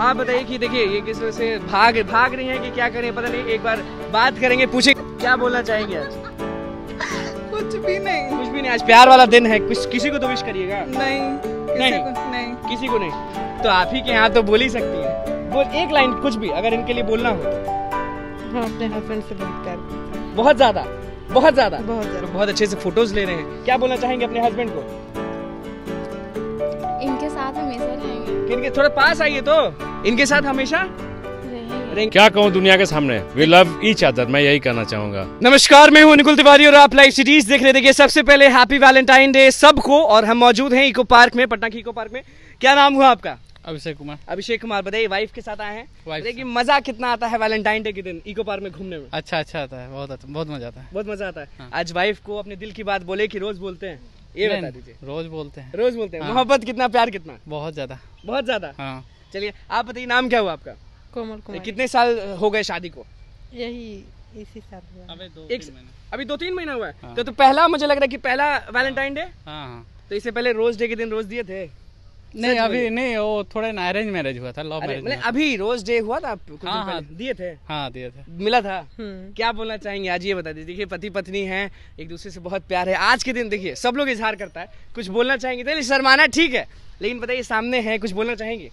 आप बताइए कि देखिए ये किस वजह से भाग भाग रही हैं कि क्या करें पता नहीं एक बार बात करेंगे पूछे क्या बोलना चाहेंगे आज कुछ भी नहीं कुछ भी नहीं आज प्यार वाला दिन है कुछ किसी को तो विश करिएगा नहीं नहीं को, नहीं किसी को नहीं तो आप ही के यहाँ तो बोल ही सकती है बोल एक लाइन कुछ भी अगर इनके लिए बोलना हो हाँ अपने हस्बैंड से बात कर बहुत ज्यादा बहुत ज्यादा बहुत ज्यादा तो बहुत अच्छे से फोटोज ले रहे हैं क्या बोलना चाहेंगे अपने हस्बैंड को इनके साथ हमेशा रहेंगे इनके थोड़ा पास आइए तो इनके साथ हमेशा क्या कहूँ दुनिया के सामने वी लव ईच अदर मैं यही कहना चाहूंगा नमस्कार मैं हूँ निकुल तिवारी और आप लाइव सिटीज देख रहे देखिए सबसे पहले हैप्पी वैलेंटाइन डे सबको और हम मौजूद हैं इको पार्क में पटना की इको पार्क में क्या नाम हुआ आपका अभिषेक कुमार अभिषेक कुमार बताइए वाइफ के साथ आए हैं देखिए मजा कितना आता है वैलेंटाइन डे के दिन इको पार्क में घूमने में अच्छा अच्छा आता है बहुत बहुत मजा आता है बहुत मजा आता है हाँ। आज वाइफ को अपने दिल की बात बोले की रोज बोलते हैं ये बता दीजिए रोज बोलते हैं रोज बोलते हैं हाँ। मोहब्बत कितना प्यार कितना बहुत ज्यादा बहुत ज्यादा हाँ चलिए आप बताइए नाम क्या हुआ आपका कोमल कुमार कितने साल हो गए शादी को यही इसी साल अभी दो अभी दो तीन महीना हुआ है हाँ। तो, तो पहला मुझे लग रहा है कि पहला वैलेंटाइन हाँ, डे हाँ, हाँ, तो इससे पहले रोज डे के दिन रोज दिए थे नहीं अभी नहीं वो थोड़ा ना अरेंज मैरिज हुआ था लव मैरिज अभी रोज डे हुआ था आपको हाँ, हाँ, दिए थे हाँ दिए थे मिला था हम्म। क्या बोलना चाहेंगे आज ये बता दीजिए देखिए पति पत्नी हैं एक दूसरे से बहुत प्यार है आज के दिन देखिए सब लोग इजहार करता है कुछ बोलना चाहेंगे तो, चलिए शर्माना ठीक है लेकिन बताइए सामने है कुछ बोलना चाहेंगे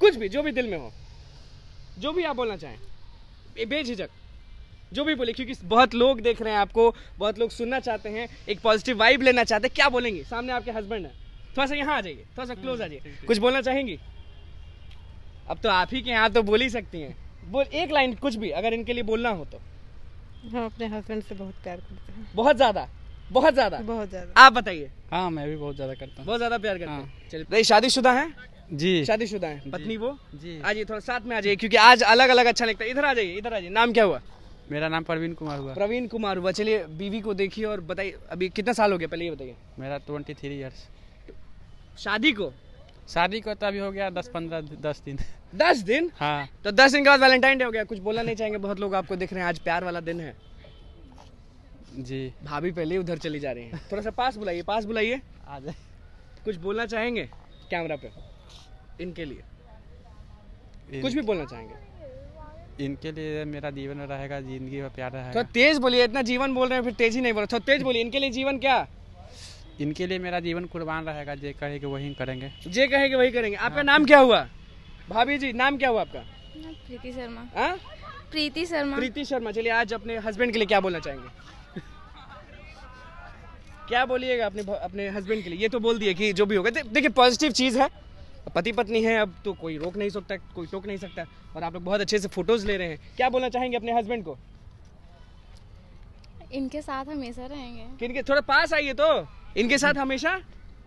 कुछ भी जो भी दिल में हो जो भी आप बोलना चाहें बेझिझक जो भी बोले क्योंकि बहुत लोग देख रहे हैं आपको बहुत लोग सुनना चाहते हैं एक पॉजिटिव वाइब लेना चाहते हैं क्या बोलेंगे सामने आपके हस्बैंड है थोड़ा सा यहाँ आ जाइए थोड़ा सा क्लोज आ जाइए कुछ बोलना चाहेंगी अब तो आप ही के यहाँ तो बोल ही सकती हैं बोल एक लाइन कुछ भी अगर इनके लिए बोलना हो तो हम अपने हस्बैंड से बहुत प्यार करते हैं बहुत ज्यादा बहुत ज्यादा बहुत ज्यादा आप बताइए हाँ मैं भी बहुत ज्यादा करता हूँ बहुत ज्यादा प्यार करता हूँ चलिए शुदा है जी शादीशुदा है पत्नी वो जी आ जाइए थोड़ा साथ में आ जाइए क्योंकि आज अलग अलग अच्छा लगता है इधर आ जाइए इधर आ जाइए नाम क्या हुआ मेरा नाम प्रवीण कुमार हुआ प्रवीण कुमार हुआ चलिए बीवी को देखिए और बताइए अभी कितना साल हो गया पहले ये बताइए मेरा ट्वेंटी थ्री ईयर्स शादी को शादी को तो अभी हो गया दस पंद्रह दस दिन दस दिन हाँ तो दस दिन के बाद वैलेंटाइन डे हो गया कुछ बोला नहीं चाहेंगे बहुत लोग आपको देख रहे हैं आज प्यार वाला दिन है जी भाभी पहले उधर चली जा रही है थोड़ा सा पास बुलाइए पास बुलाइए आ जाए कुछ बोलना चाहेंगे कैमरा पे इनके लिए इन... कुछ भी बोलना चाहेंगे इनके लिए मेरा जीवन रहेगा जिंदगी में प्यार रहेगा तो तेज बोलिए इतना जीवन बोल रहे हैं फिर तेज ही नहीं बोल रहे तेज बोलिए इनके लिए जीवन क्या इनके लिए मेरा जीवन कुर्बान रहेगा जे कहेंगे वही करेंगे जे कहेंगे वही करेंगे आपका नाम क्या हुआ भाभी जी नाम क्या हुआ आपका प्रीति शर्मा प्रीति शर्मा प्रीति शर्मा चलिए आज अपने हस्बैंड के लिए क्या बोलना चाहेंगे क्या बोलिएगा अपने अपने हस्बैंड के लिए ये तो बोल दिए कि जो भी होगा देखिए पॉजिटिव चीज है पति पत्नी है अब तो कोई रोक नहीं सकता कोई टोक नहीं सकता और आप लोग बहुत अच्छे से फोटोज ले रहे हैं क्या बोलना चाहेंगे अपने हस्बैंड को इनके साथ हमेशा रहेंगे किनके थोड़ा पास आइए तो इनके साथ हमेशा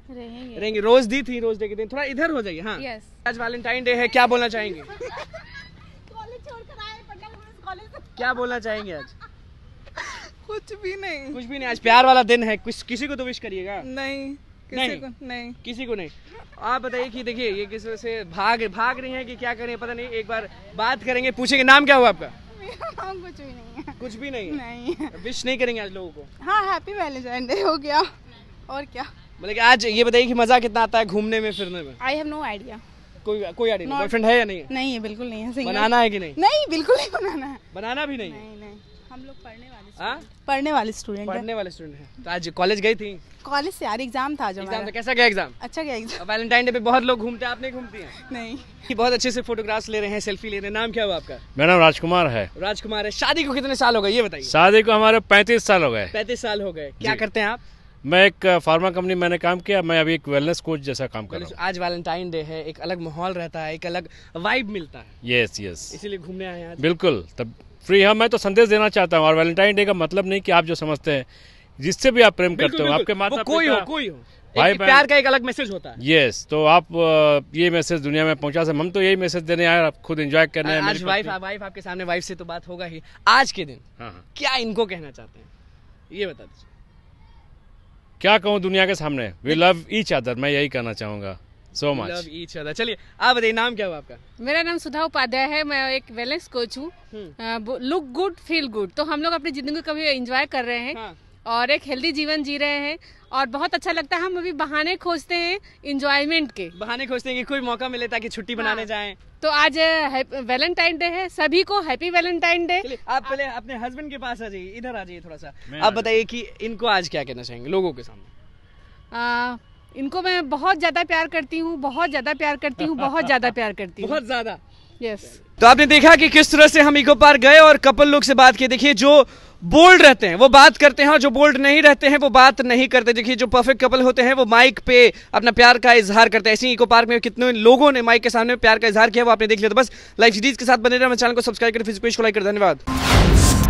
रहेंगे रहेंगे रोज दी थी रोज डे के दिन थोड़ा इधर हो जाइए हाँ yes. आज वैलेंटाइन डे है क्या बोलना चाहेंगे क्या बोलना चाहेंगे आज कुछ भी नहीं कुछ भी नहीं आज प्यार वाला दिन है कुछ किसी को तो विश करिएगा नहीं नहीं? नहीं किसी को नहीं आप बताइए कि देखिए ये किस वजह से भाग भाग रही है कि क्या करें पता नहीं एक बार बात करेंगे पूछेंगे नाम क्या हुआ आपका कुछ भी नहीं है कुछ भी नहीं नहीं विश नहीं करेंगे आज लोगों को हाँ हैप्पी वैलेंटाइन डे हो गया और क्या मतलब आज ये बताइए कि मजा कितना आता है घूमने में फिरने में आई हैव नो आइडिया कोई कोई आइडिया बॉयफ्रेंड है या नहीं नहीं है बिल्कुल नहीं है बनाना है कि नहीं नहीं बिल्कुल नहीं बनाना है बनाना भी नहीं, नहीं। हम लोग पढ़ने वाले हाँ? पढ़ने वाले स्टूडेंट पढ़ने वाले स्टूडेंट हैं तो आज कॉलेज गई थी कॉलेज से यार एग्जाम था जो एग्जाम कैसा गया एग्जाम अच्छा गया एग्जाम वैलेंटाइन डे पे बहुत लोग घूमते हैं आप नहीं घूमती हैं नहीं बहुत अच्छे से फोटोग्राफ्स ले रहे हैं सेल्फी ले रहे हैं नाम क्या हुआ आपका मेरा नाम राजकुमार है राजकुमार है शादी को कितने साल हो गए ये बताइए शादी को हमारे पैंतीस साल हो गए पैंतीस साल हो गए क्या करते हैं आप मैं एक फार्मा कंपनी मैंने काम किया मैं अभी एक वेलनेस कोच जैसा काम कर रहा मतलब हूँ आज वैलेंटाइन डे है एक अलग माहौल रहता है एक अलग वाइब मिलता है यस यस इसीलिए घूमने आए हैं बिल्कुल तब फ्री हम हाँ, मैं तो संदेश देना चाहता हूँ और वैलेंटाइन डे का मतलब नहीं कि आप जो समझते हैं जिससे भी आप प्रेम करते हो आपके माता कोई हो कोई हो भाई प्यार का एक अलग मैसेज होता है यस तो आप ये मैसेज दुनिया में पहुंचा सकते हम तो यही मैसेज देने आए आप खुद एंजॉय करने हैं आज वाइफ वाइफ आपके सामने वाइफ से तो बात होगा ही आज के दिन हाँ, हाँ। क्या इनको कहना चाहते हैं ये बता दीजिए क्या कहूँ दुनिया के सामने वी लव ईच अदर मैं यही कहना चाहूँगा सो मच ईच अदर चलिए आप बताइए नाम क्या हुआ आपका मेरा नाम सुधा उपाध्याय है मैं एक वेलनेस कोच हूँ लुक गुड फील गुड तो हम लोग अपनी जिंदगी को कभी एंजॉय कर रहे हैं हाँ। और एक हेल्दी जीवन जी रहे हैं और बहुत अच्छा लगता है हम अभी बहाने खोजते हैं इंजॉयमेंट के बहाने खोजते हैं कि कोई मौका मिले ताकि छुट्टी हाँ। बनाने जाएं तो आज वैलेंटाइन डे है सभी को हैप्पी वैलेंटाइन डे आप पहले अपने हस्बैंड के पास आ जाइए इधर आ जाइए थोड़ा सा आप बताइए कि इनको आज क्या कहना चाहेंगे लोगों के सामने इनको मैं बहुत ज़्यादा प्यार करती हूँ बहुत ज़्यादा प्यार करती हूँ बहुत ज़्यादा प्यार करती हूँ बहुत ज़्यादा यस तो आपने देखा कि किस तरह से हम इको पार गए और कपल लोग से बात की देखिए जो बोल्ड रहते हैं वो बात करते हैं और जो बोल्ड नहीं रहते हैं वो बात नहीं करते देखिए जो परफेक्ट कपल होते हैं वो माइक पे अपना प्यार का इजहार करते हैं ऐसे ही इको पार्क में कितने लोगों ने माइक के सामने प्यार का इजहार किया वो आपने देख लिया तो बस लाइफ सीरीज के साथ बने रहना चैनल को सब्सक्राइब करें फेसबुक को लाइक कर धन्यवाद